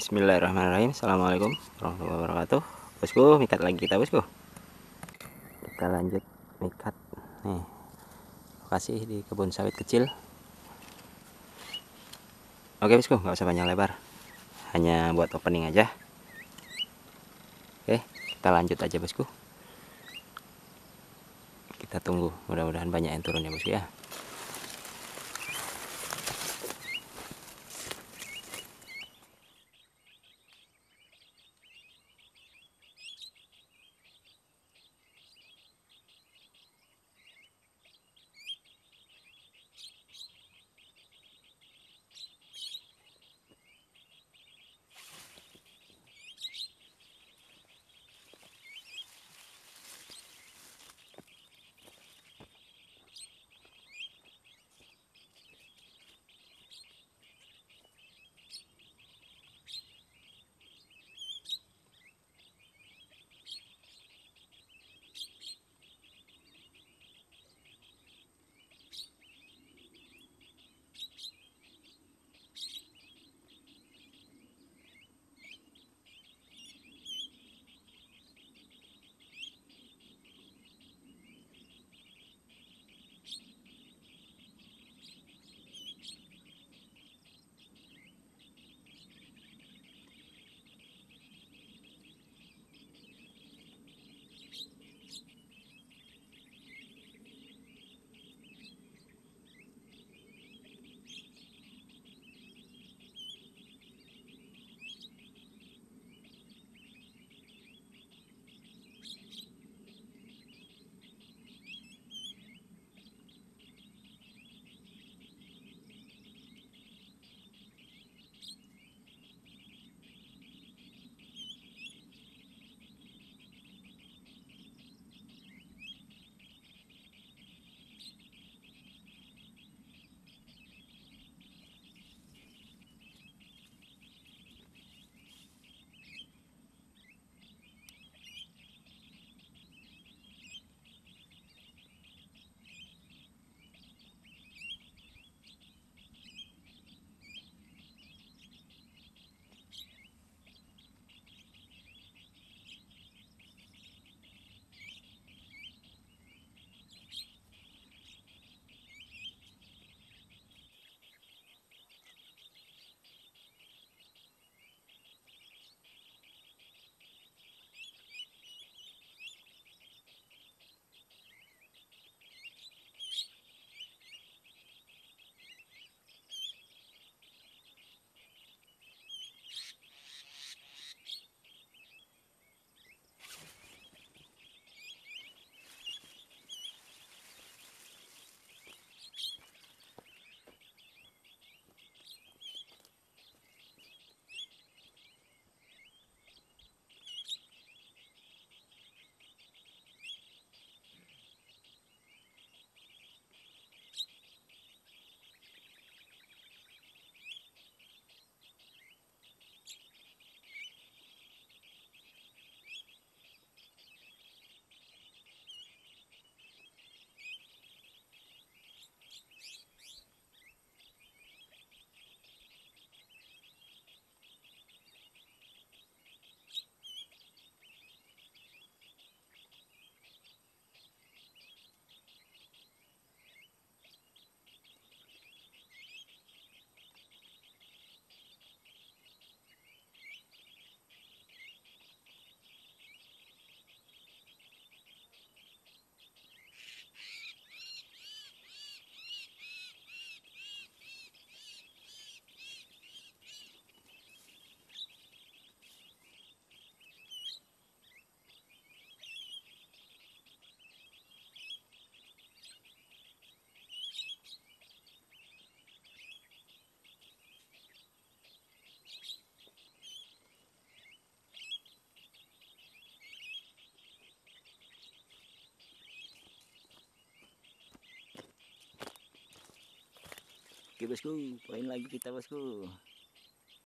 Bismillahirrahmanirrahim Assalamualaikum warahmatullahi wabarakatuh Bosku, mikat lagi kita bosku Kita lanjut mikat Nih Lokasi di kebun sawit kecil Oke bosku, nggak usah banyak lebar Hanya buat opening aja Oke, kita lanjut aja bosku Kita tunggu, mudah-mudahan banyak yang turun ya bosku ya Oke bosku, main lagi kita bosku.